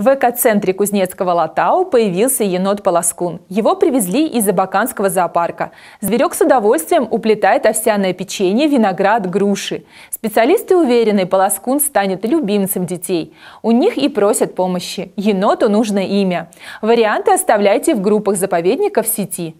В экоцентре Кузнецкого Латау появился енот-полоскун. Его привезли из Абаканского зоопарка. Зверек с удовольствием уплетает овсяное печенье, виноград, груши. Специалисты уверены, полоскун станет любимцем детей. У них и просят помощи. Еноту нужно имя. Варианты оставляйте в группах заповедников сети.